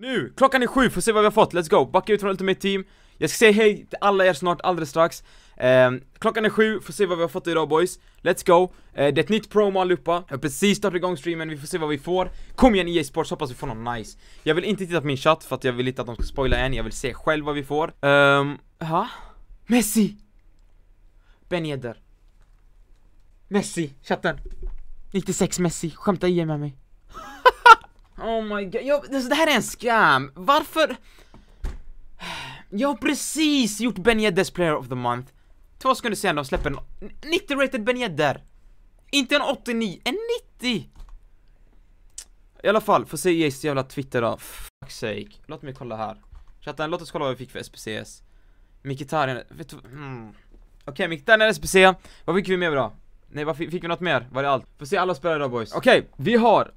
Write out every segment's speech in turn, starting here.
Nu! Klockan är sju, får se vad vi har fått, let's go! Backa ut från Ultimate Team Jag ska säga hej till alla er snart, alldeles strax eh, Klockan är sju, får se vad vi har fått idag boys Let's go! Eh, det är ett nytt promo allihopa Jag har precis startat igång streamen, vi får se vad vi får Kom igen EA Sports, hoppas vi får något nice Jag vill inte titta på min chatt för att jag vill inte att de ska spoila än Jag vill se själv vad vi får Ehm, ha? Messi! Ben Yedder Messi, chatten 96 Messi, skämta i med mig Oh my god, jag, alltså, det här är en scam, Varför? Jag har precis gjort Ben Yeddes Player of the Month. Två sekunder senare de släpper en 90-rated Ben Yedder. Inte en 89, en 90! I alla fall, för CEA's jävla Twitter då. Fuck sake. Låt mig kolla här. Chatten, låt oss kolla vad vi fick för SPCS. Mikitarian, vet du mm. Okej, okay, Mikitarian SPC. Vad fick vi mer då? Nej, vad fick, fick vi något mer? Var det allt? Får se alla spelare då boys. Okej, okay, vi har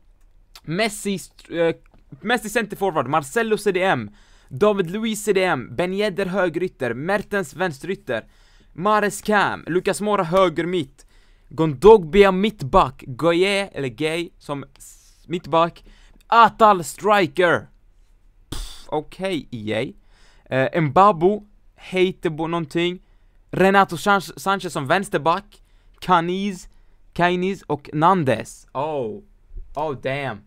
Messi, eh, Messi centerforward, Marcello CDM, David Luiz CDM, Ben Yedder högerytter, Mertens vänsterytter, Mares Cam, Lucas Mora höger mitt, Gondogbia mittback, Goye, eller Gay, som mittback, Atal striker! Okej okay, e EA. Eh, Mbabu, Heitebo någonting, Renato Sanche Sanchez som vänsterback, Kaniz, Kainiz och Nandes. Oh, oh damn.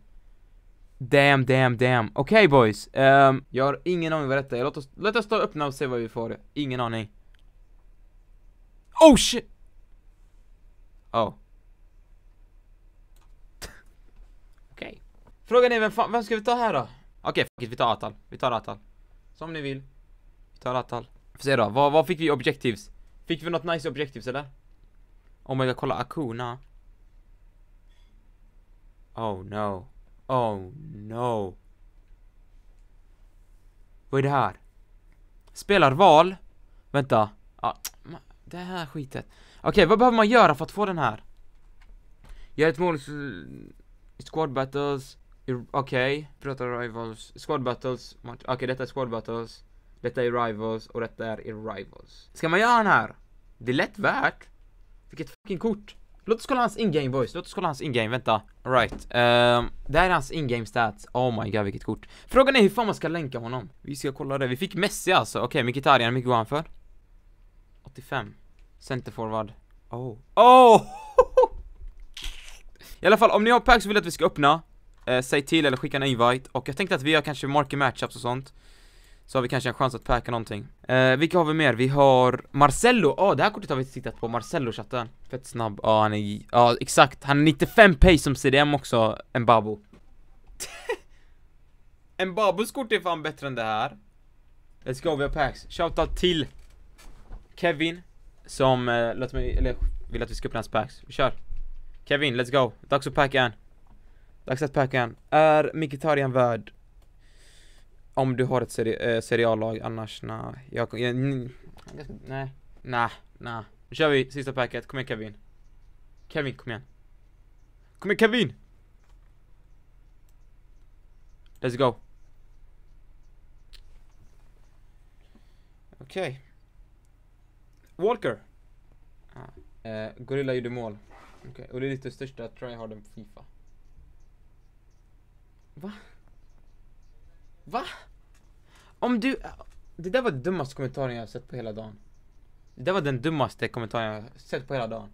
Damn, damn, damn. Okej okay, boys, um, jag har ingen aning vad detta är. Låt oss, låt oss ta öppna och se vad vi får. Ingen aning. Oh shit! Oh. Okej. Okay. Frågan är vem fan, vem ska vi ta här då? Okej, okay, fuck it, vi tar Atal. Vi tar Atal. Som ni vill. Vi tar Atal. Får se då, vad, vad fick vi objectives? Fick vi något nice objectives eller? Oh my god, kolla Akuna. Oh no. Oh no. Vad är det här? Spelar val? Vänta. Ah, det här skitet. Okej, okay, vad behöver man göra för att få den här? Gör ett mål i squad battles. Okej, okay. prata rivals. Squad battles. Okej, okay, detta är squad battles. Detta är rivals och detta är rivals. Ska man göra den här? Det är lätt värt. Vilket fucking kort. Låt oss kolla hans in-game boys, låt oss kolla hans in-game, vänta Alright, uh, det här är hans in-game stats, oh my god vilket kort Frågan är hur fan man ska länka honom Vi ska kolla det, vi fick Messi alltså, okej okay, Mkhitaryan, hur mycket går han för? 85 Centerforward Oh Oh! I alla fall, om ni har packs och vill att vi ska öppna eh, Säg till eller skicka en invite Och jag tänkte att vi gör kanske marker matchups och sånt så har vi kanske en chans att packa någonting. Eh, vilka har vi mer? Vi har Marcello, åh oh, det här kortet har vi tittat på, Marcello-chatten. Fett snabb, ja oh, han är, ja oh, exakt, han är 95 pace som CDM också, Mbabo. Mbabos kort är fan bättre än det här. Let's go, vi har packs. Shoutout till Kevin, som eh, låt mig, eller vill att vi ska öppna hans packs. Vi kör. Kevin, let's go. Dags att packa en. Dags att packa en. Är Mkhitaryan värd om du har ett seri eh, seriallag, annars nah. Jag, jag, nej, nej, nej. Nu kör vi sista packet, kom igen Kevin. Kevin, kom igen. Kom igen Kevin! Let's go. Okej. Okay. Walker. Ah. Eh, Gorilla gjorde mål. Okej, okay. och det är lite största tryharden på FIFA. Va? Va? Om du... Det där var den dummaste kommentaren jag sett på hela dagen. Det där var den dummaste kommentaren jag sett på hela dagen.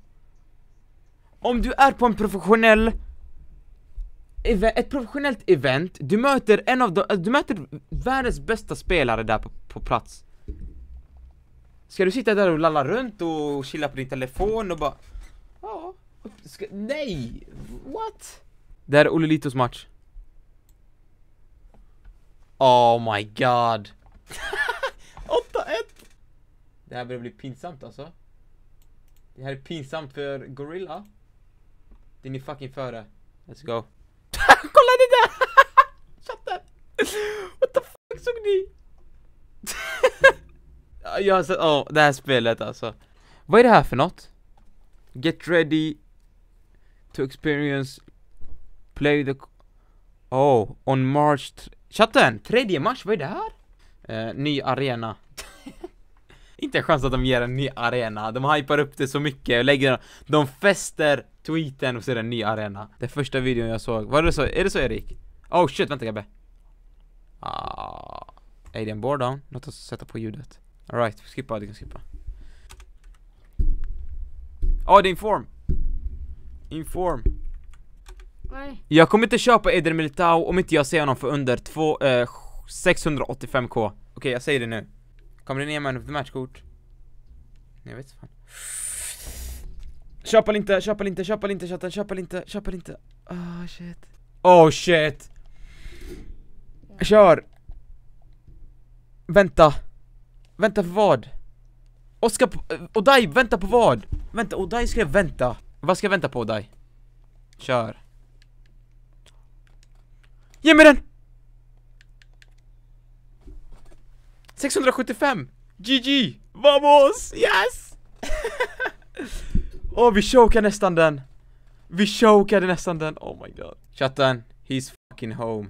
Om du är på en professionell... Ett professionellt event, du möter en av de, alltså, du möter världens bästa spelare där på, på plats. Ska du sitta där och lalla runt och chilla på din telefon och bara... Ja. Ska, nej! What? Det här är Olle Litos match. Oh my god. 8-1. Det här börjar bli pinsamt alltså. Det här är pinsamt för Gorilla. Det är ni fucking före. Let's go. Kolla det där! Chatten! What the fuck såg ni? Jag har sett, åh, det här spelet alltså. Vad är det här för något? Get ready to experience play the... Oh, on March Chatten, 3 mars, vad är det här? Eh, ny arena. Inte en chans att de ger en ny arena, de hypar upp det så mycket och lägger De fäster tweeten och ser en ny arena. Det första videon jag såg, var det så? Är det så Erik? Oh shit, vänta Gabbe. Ah, är det Låt oss sätta på ljudet. Alright, skippa, du kan skippa. Åh ah, oh, det är inform. Inform. Nej. Jag kommer inte köpa Eder Militao om inte jag ser honom för under två, eh, 685k. Okej, okay, jag säger det nu. Kommer det ner med of matchkort? Jag vet fan. Köp inte, köp inte, köp inte chatten, köp inte, köp inte. Oh shit. Oh shit. Kör. Vänta. Vänta för vad? Oskar, eh, Odai, vänta på vad? Vänta, Odai skrev vänta. Vad ska jag vänta på Odai? Kör. Ge mig den! 675! GG! Vamos! Yes! Åh, oh, vi chokade nästan den! Vi chokade nästan den, oh my god Chatten, he's fucking home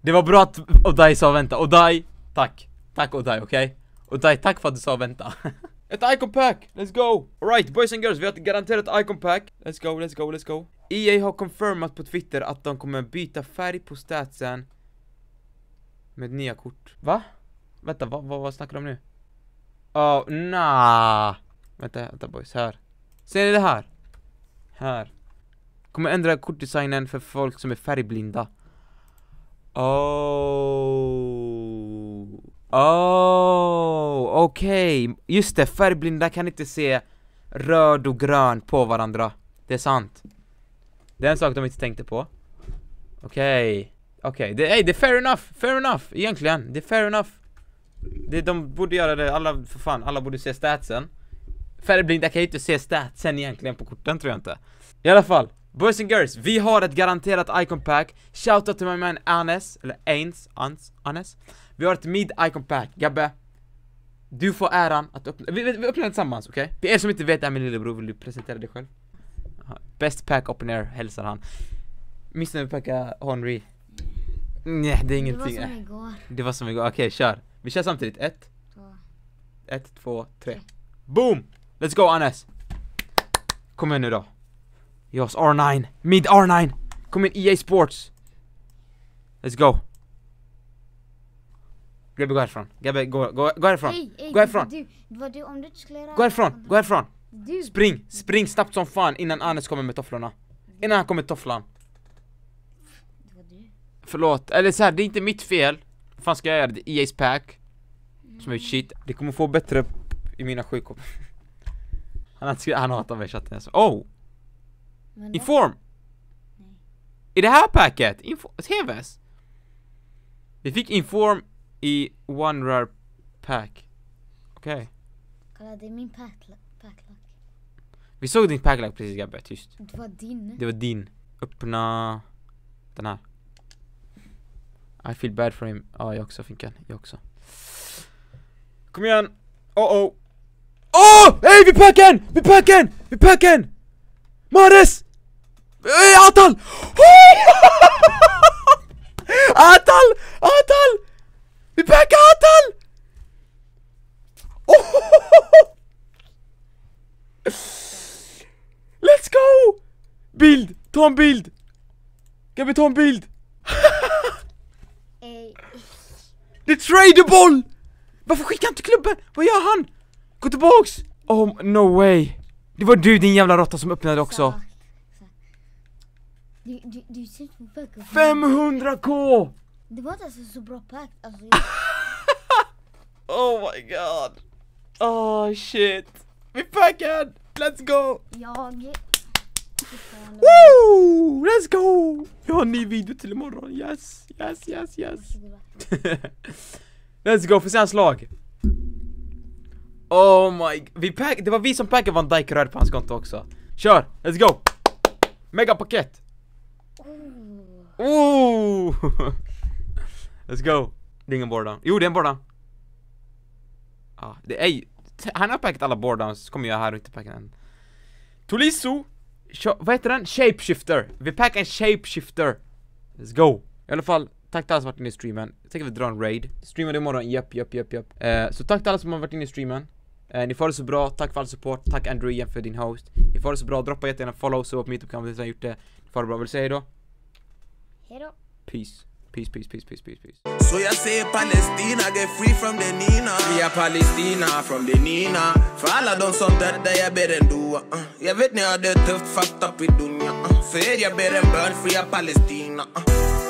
Det var bra att Odai sa vänta, Odai, tack Tack Odai, okej? Okay? Odai, tack för att du sa vänta Ett icon pack! Let's go! Alright boys and girls, vi har ett garanterat icon pack. Let's go, let's go, let's go. EA har confirmat på Twitter att de kommer byta färg på statsen med nya kort. Va? Vänta, vad, vad, vad snackar de nu? Oh, nah. Vänta, vänta boys, här. Ser ni det här? Här. Kommer ändra kortdesignen för folk som är färgblinda. Oh. Oh. Okej, okay. just det, färgblinda kan inte se röd och grön på varandra. Det är sant. Det är en sak de inte tänkte på. Okej. Okay. Okej, okay. det, hey, det är fair enough, fair enough, egentligen. Det är fair enough. Det, de borde göra det, alla, för fan, alla borde se statsen. Färgblinda kan ju inte se statsen egentligen på korten tror jag inte. I alla fall, boys and girls, vi har ett garanterat icon pack. Shoutout till my man Anes, eller Ains, Ans, Anes. Vi har ett mid icon pack, Gabbe. Du får äran att öppna, vi, vi, vi öppnar den tillsammans okej? Okay? För er som inte vet det här min lillebror, vill du presentera dig själv? Best pack open air hälsar han Missnöjd packa Henry Nej det är ingenting Det var som igår Det var som igår, okej okay, kör Vi kör samtidigt, ett Två Ett, två, tre, tre. Boom! Let's go Anes! Kom igen nu då Jos R9, mid R9 Kom in EA Sports Let's go Gabbe gå härifrån. Grabby gå, gå, gå härifrån. Hey, hey, gå härifrån. Du, du, om du skulle gå härifrån, gå härifrån. Du. Spring, spring snabbt som fan innan Anes kommer med tofflorna. Innan han kommer med tofflan. Förlåt, eller så här, det är inte mitt fel. Vad fan ska jag göra? Det är EA's pack. Som är mm. shit. Det kommer få bättre i mina sjukop. Han, han hatar mig i chatten alltså. Oh! Inform! I det här packet? Info TVS? Vi fick inform i one rare pack. Okej. Okay. Kolla, det är min packla packlack. Vi såg din packlack precis Gabbe, tyst. Det var din. Det var din. Öppna den här. I feel bad for him. Ja, ah, jag också Finkan. Jag också. Kom igen! Oh oh! Åh! Oh! Hej vi packen! Vi packen! Vi packen! Mares! Hey, Atal! Oh! Ta en bild! Kan vi ta en bild! det är tradable! Varför skickar han till klubben? Vad gör han? Gå tillbaks! Oh, no way! Det var du din jävla råtta som öppnade också! 500k! Det var inte alltså så bra pack, alltså Oh my god! Oh shit! Vi packad! Let's go! Jag Woo! Let's go! Jag har en ny video till imorgon. Yes, yes, yes, yes. Alltså, let's go, för hans lag? Oh my, vi pack, det var vi som packade Van Dijk röd på hans konto också. Kör, let's go! Megapaket! Oh! let's go. Det är ingen borda. Jo, det är en borda. Ah, det är ju... Han har packat alla borda, så kommer jag här och inte packa den. Tolisso! vad heter den? Shapeshifter! Vi packar en shapeshifter! Let's go! I alla fall, tack till alla som varit inne i streamen. Jag tänker vi drar en raid. Streamar det imorgon, japp, japp, japp, japp. Eh, så tack till alla som har varit inne i streamen. Eh, ni får det så bra, tack för all support, tack Andrew igen för din host. Ni får det så bra, droppa jättegärna follow så på min youtube-kanal om ni har gjort det. Ni får det bra, vill du säga hejdå? Hejdå. Peace. Peace, peace, peace, peace, peace, peace. So you say Palestina get free from the Nina. a Palestina from the Nina. För alla de som dödar, jag ber en dua. Uh. Jag vet ni har det tufft, fucked up i dunja. Uh. För er, jag ber en bön, fria Palestina. Uh.